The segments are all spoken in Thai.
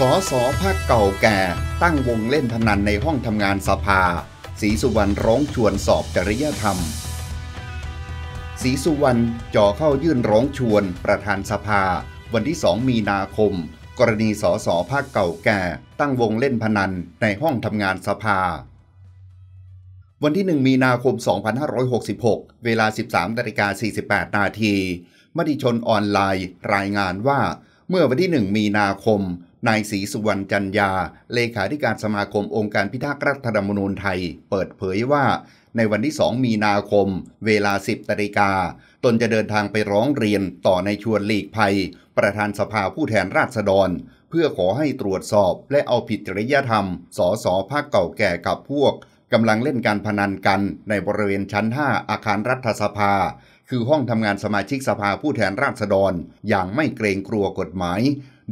สอสอภาคเก่าแก่ตั้งวงเล่นพนันในห้องทำงานสภาสีสุวรรณร้องชวน สอบจริยธรรมสีสุวรรณจ่อเข้ายื่นร้องชวนประธานสภาวันที่สองมีนาคมกรณีสอสอภาคเก่าแก่ตั้งวงเล่นพนันในห้องทำงานสภา วันที่1มีนาคม 2566 เวลา 13นาฬิกา48 นาทีมติชนออนไลน์ รายงานว่า เมื่อวันที่1มีนาคมนายศรีสุวรรณจันยาเลขาธิการสมาคมองค์การพิทักษ์รัฐธรรมนูญไทย เปิดเผยว่า ในวันที่2มีนาคม เวลา10ตาริกา ตนจะเดินทางไปร้องเรียนต่อในชวนหลีกภัย ประธานสภาผู้แทนราษฎร เพื่อขอให้ตรวจสอบและเอาผิดจริยธรรม สอสอภาคเก่าแก่กับพวกกำลังเล่นการพนันกันในบริเวณชั้น5อาคารรัฐสภา คือห้องทำงานสมาชิกสภาผู้แทนราษฎร อย่างไม่เกรงกลัวกฎหมาย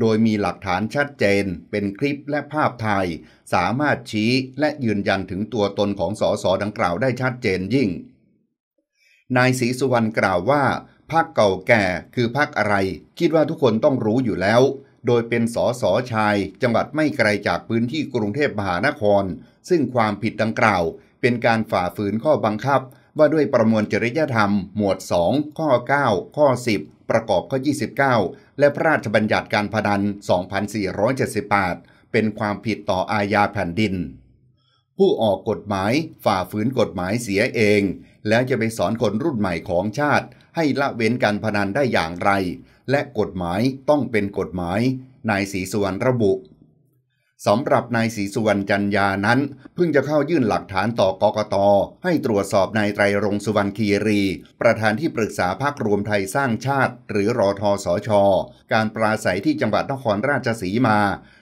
โดยมีหลักฐานชัดเจน เป็นคลิปและภาพถ่ายสามารถชี้และยืนยันถึงตัวตนของสสดังกล่าวได้ชัดเจนยิ่ง นายศรีสุวรรณกล่าวว่าพักเก่าแก่คือพักอะไร คิดว่าทุกคนต้องรู้อยู่แล้ว โดยเป็นสสชายจังหวัดไม่ไกลจากพื้นที่กรุงเทพมหานคร ซึ่งความผิดดังกล่าว เป็นการฝ่าฝืนข้อบังคับ ว่าด้วยประมวลจริยธรรม หมวด 2 ข้อ 9 ข้อ10ประกอบข้อ 29และพระราชบัญญัติการพนัน 2478 เป็นความผิดต่ออาญาแผ่นดิน ผู้ออกกฎหมายฝ่าฝืนกฎหมายเสียเอง แล้วจะไปสอนคนรุ่นใหม่ของชาติให้ละเว้นการพนันได้อย่างไร และกฎหมายต้องเป็นกฎหมาย นายศรีสุวรรณระบุสำหรับนายศรีสุวรรณจันยานั้น เพิ่งจะเข้ายื่นหลักฐานต่อกกตให้ตรวจสอบนายไตรรงสุวรรณคีรี ประธานที่ปรึกษาพรรครวมไทยสร้างชาติ หรือรอทอสอชอการปราศัยที่จังหวัดนครราชสีมา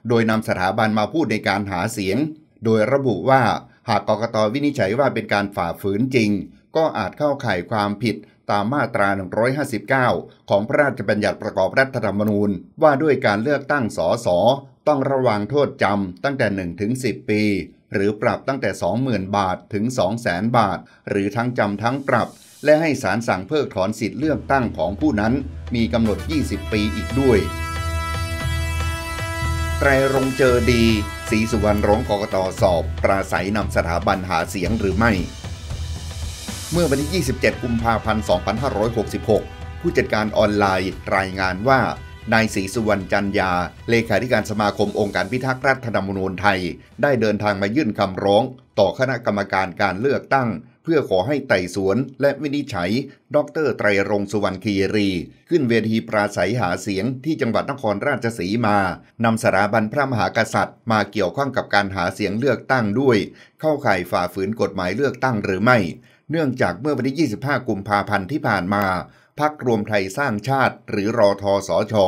โดยนำสถาบันมาพูดในการหาเสียง โดยระบุว่า หากกกตวินิจฉัยว่าเป็นการฝ่าฝืนจริง ก็อาจเข้าข่ายความผิดตามมาตรา 159 ของพระราชบัญญัติประกอบรัฐธรรมนูญว่าด้วยการเลือกตั้งสสต้องระวังโทษจำตั้งแต่1ถึง10 ปี หรือปรับตั้งแต่ 20,000 บาท ถึง200,000บาท หรือทั้งจำทั้งปรับ และให้ศาลสั่งเพิกถอนสิทธิ์เลือกตั้งของผู้นั้นมีกำหนด 20 ปีอีกด้วยไตรรงเจอดี สีสุวรรณร้องกกตสอบ ปราศัยนำสถาบันหาเสียงหรือไม่ เมื่อวันที่27 กุมภาพันธ์ 2566 ผู้จัดการออนไลน์รายงานว่านายศรีสุวรรณจันยาเลขาธิการสมาคมองค์การพิทักษ์รัฐธรรมนูญไทย ได้เดินทางมายื่นคำร้อง ต่อคณะกรรมการการเลือกตั้ง เพื่อขอให้ไต่สวนและวินิจฉัย ดรไตรรงสุวรรณคีรี ขึ้นเวทีปราศัยหาเสียงที่จังหวัดนครราชสีมานำสถาบันพระมหากษัตริย์ มาเกี่ยวข้องกับการหาเสียงเลือกตั้งด้วย เข้าข่ายฝ่าฝืนกฎหมายเลือกตั้งหรือไม่ เนื่องจากเมื่อวันที่ 25 กุมภาพันธ์ที่ผ่านมาพักรวมไทยสร้างชาติ หรือรอทอสอชอ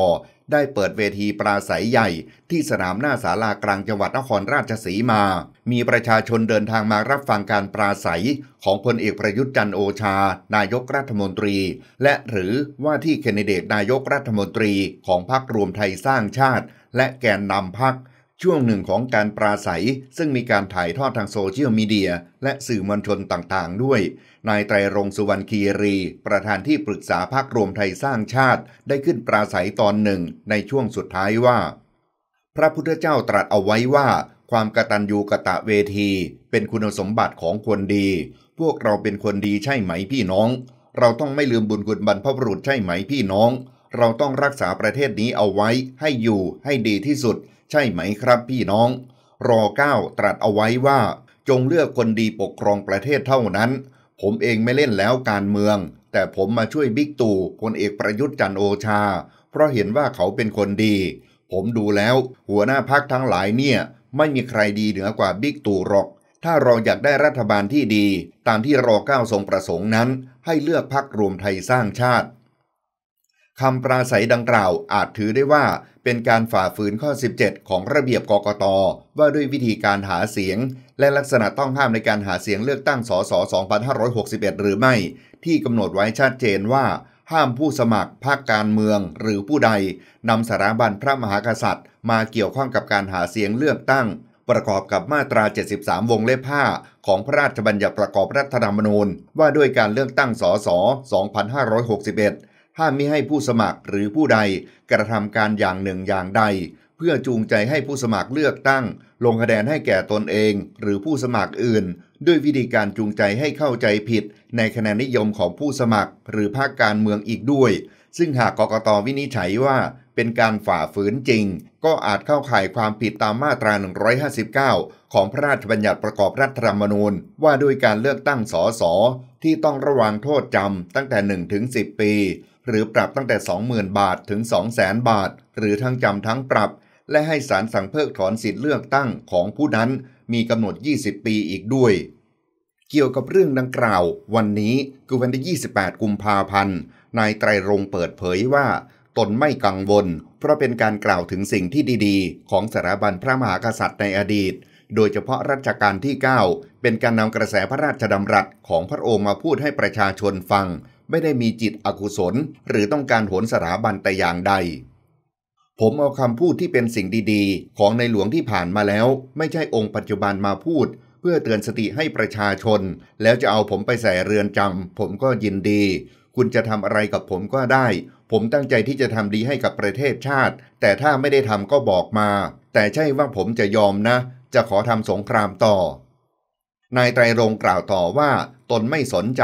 ได้เปิดเวทีปราศัยใหญ่ ที่สนามหน้าศาลากลางจังหวัดนครราชสีมา มีประชาชนเดินทางมารับฟังการปราศัย ของพลเอกประยุทธ์จันโอชา นายกรัฐมนตรี และหรือว่าที่แคนดิเดตนายกรัฐมนตรีของพักรวมไทยสร้างชาติ และแกนนำพักช่วงหนึ่งของการปราศัยซึ่งมีการถ่ายทอดทางโซเชียลมีเดีย และสื่อมวลชนต่างๆด้วย นายไตรรงสุวรรณคีรี ประธานที่ปรึกษาพักรวมไทยสร้างชาติได้ขึ้นปราศัยตอนหนึ่งในช่วงสุดท้ายว่า พระพุทธเจ้าตรัสเอาไว้ว่า ความกตัญญูกะตะเวทีเป็นคุณสมบัติของคนดี พวกเราเป็นคนดีใช่ไหมพี่น้อง เราต้องไม่ลืมบุญคุณบรรพบุรุษใช่ไหมพี่น้อง เราต้องรักษาประเทศนี้เอาไว้ให้อยู่ให้ดีที่สุดใช่ไหมครับ พี่น้องรอเก้าตรัสเอาไว้ว่าจงเลือกคนดีปกครองประเทศเท่านั้น ผมเองไม่เล่นแล้วการเมือง แต่ผมมาช่วยบิ๊กตู่พลเอกประยุทธ์จันโอชา เพราะเห็นว่าเขาเป็นคนดี ผมดูแล้วหัวหน้าพักทั้งหลายเนี่ยไม่มีใครดีเหนือกว่าบิ๊กตู่หรอก ถ้าเราอยากได้รัฐบาลที่ดี ตามที่รอเก้าทรงประสงค์นั้น ให้เลือกพักรวมไทยสร้างชาติคำปราศัยดังกล่าวอาจถือได้ว่าเป็นการฝ่าฝืนข้อ 17 ของระเบียบกกตว่าด้วยวิธีการหาเสียงและลักษณะต้องห้ามในการหาเสียงเลือกตั้งสส2561 หรือไม่ ที่กำหนดไว้ชัดเจนว่าห้ามผู้สมัคร ภาคการเมืองหรือผู้ใดนำสารบัญพระมหากษัตริย์มาเกี่ยวข้องกับการหาเสียงเลือกตั้ง ประกอบกับมาตรา 73 วงเล็บ5ของพระราชบัญญัติประกอบรัฐธรรมนูญว่าด้วยการเลือกตั้งสส2561้ามมิให้ผู้สมัครหรือผู้ใดกระทำการอย่างหนึ่งอย่างใด เพื่อจูงใจให้ผู้สมัครเลือกตั้ง ลงคะแนนให้แก่ตนเองหรือผู้สมัครอื่น ด้วยวิธีการจูงใจให้เข้าใจผิดในคะแนนนิยมของผู้สมัครหรือภาคการเมืองอีกด้วย ซึ่งหากกกตวินิจฉัยว่าเป็นการฝ่าฝืนจริง ก็อาจเข้าข่ายความผิดตามมาตรา 159 ของพระราชบัญญัติประกอบรัฐธรรมนูญว่าด้วยการเลือกตั้งสสที่ต้องระวังโทษจำตั้งแต่1ถึง10 ปีหรือปรับตั้งแต่ 20,000บาท ถึง200,000บาท หรือทั้งจำทั้งปรับ และให้ศาลสั่งเพิกถอนสิทธิเลือกตั้งของผู้นั้นมีกำหนด 20 ปีอีกด้วย เกี่ยวกับเรื่องดังกล่าว วันนี้คือวันที่28 กุมภาพันธ์นายไตรรงเปิดเผยว่า ตนไม่กังวล เพราะเป็นการกล่าวถึงสิ่งที่ดีๆ ของสถาบันพระมหากษัตริย์ในอดีต โดยเฉพาะรัชกาลที่ 9 เป็นการนำกระแสพระราชดำรัสของพระองค์มาพูดให้ประชาชนฟังไม่ได้มีจิตอกุศล หรือต้องการโหนสถาบันแต่อย่างใด ผมเอาคำพูดที่เป็นสิ่งดีๆ ของในหลวงที่ผ่านมาแล้ว ไม่ใช่องค์ปัจจุบันมาพูด เพื่อเตือนสติให้ประชาชน แล้วจะเอาผมไปใส่เรือนจำผมก็ยินดี คุณจะทำอะไรกับผมก็ได้ ผมตั้งใจที่จะทำดีให้กับประเทศชาติ แต่ถ้าไม่ได้ทำก็บอกมา แต่ใช่ว่าผมจะยอมนะ จะขอทำสงครามต่อ นายไตรรงกล่าวต่อว่าตนไม่สนใจ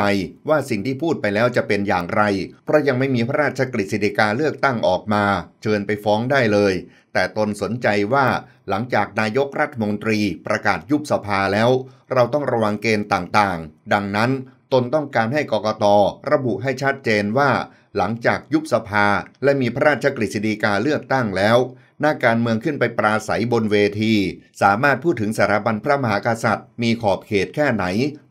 ว่าสิ่งที่พูดไปแล้วจะเป็นอย่างไร เพราะยังไม่มีพระราชกฤษฎีกาเลือกตั้งออกมา เชิญไปฟ้องได้เลย แต่ตนสนใจว่าหลังจากนายกรัฐมนตรีประกาศยุบสภาแล้วเราต้องระวังเกณฑ์ต่างๆ ดังนั้นตนต้องการให้กกตระบุให้ชัดเจนว่า หลังจากยุบสภา และมีพระราชกฤษฎีกาเลือกตั้งแล้วนักการเมืองขึ้นไปปราศัยบนเวที สามารถพูดถึงสถาบันพระมหากษัตริย์ มีขอบเขตแค่ไหน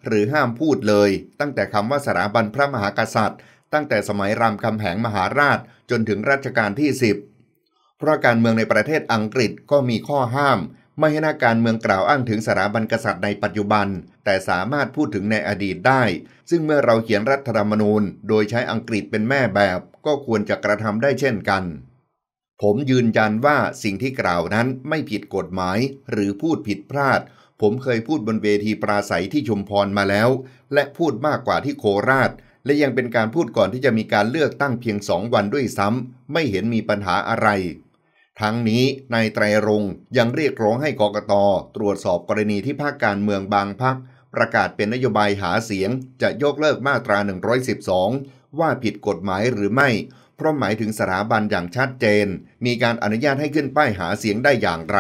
หรือห้ามพูดเลย ตั้งแต่คำว่าสถาบันพระมหากษัตริย์ ตั้งแต่สมัยรามคำแหงมหาราชจนถึงรัชกาลที่10เพราะการเมืองในประเทศอังกฤษก็มีข้อห้ามไม่ให้นักการเมืองกล่าวอ้างถึงสถาบันกษัตริย์ในปัจจุบัน แต่สามารถพูดถึงในอดีตได้ ซึ่งเมื่อเราเขียนรัฐธรรมนูญ โดยใช้อังกฤษเป็นแม่แบบก็ควรจะกระทำได้เช่นกันผมยืนยันว่า สิ่งที่กล่าวนั้นไม่ผิดกฎหมายหรือพูดผิดพลาด ผมเคยพูดบนเวทีปราศัยที่ชุมพรมาแล้ว และพูดมากกว่าที่โคราช และยังเป็นการพูดก่อนที่จะมีการเลือกตั้งเพียงสองวันด้วยซ้ำไม่เห็นมีปัญหาอะไร ทั้งนี้นายไตรรงยังเรียกร้องให้กกตตรวจสอบกรณีที่ภาคการเมืองบางพักประกาศเป็นนโยบายหาเสียงจะยกเลิกมาตรา112ว่าผิดกฎหมายหรือไม่เพราะหมายถึงสถาบันอย่างชัดเจน มีการอนุญาตให้ขึ้นป้ายหาเสียงได้อย่างไร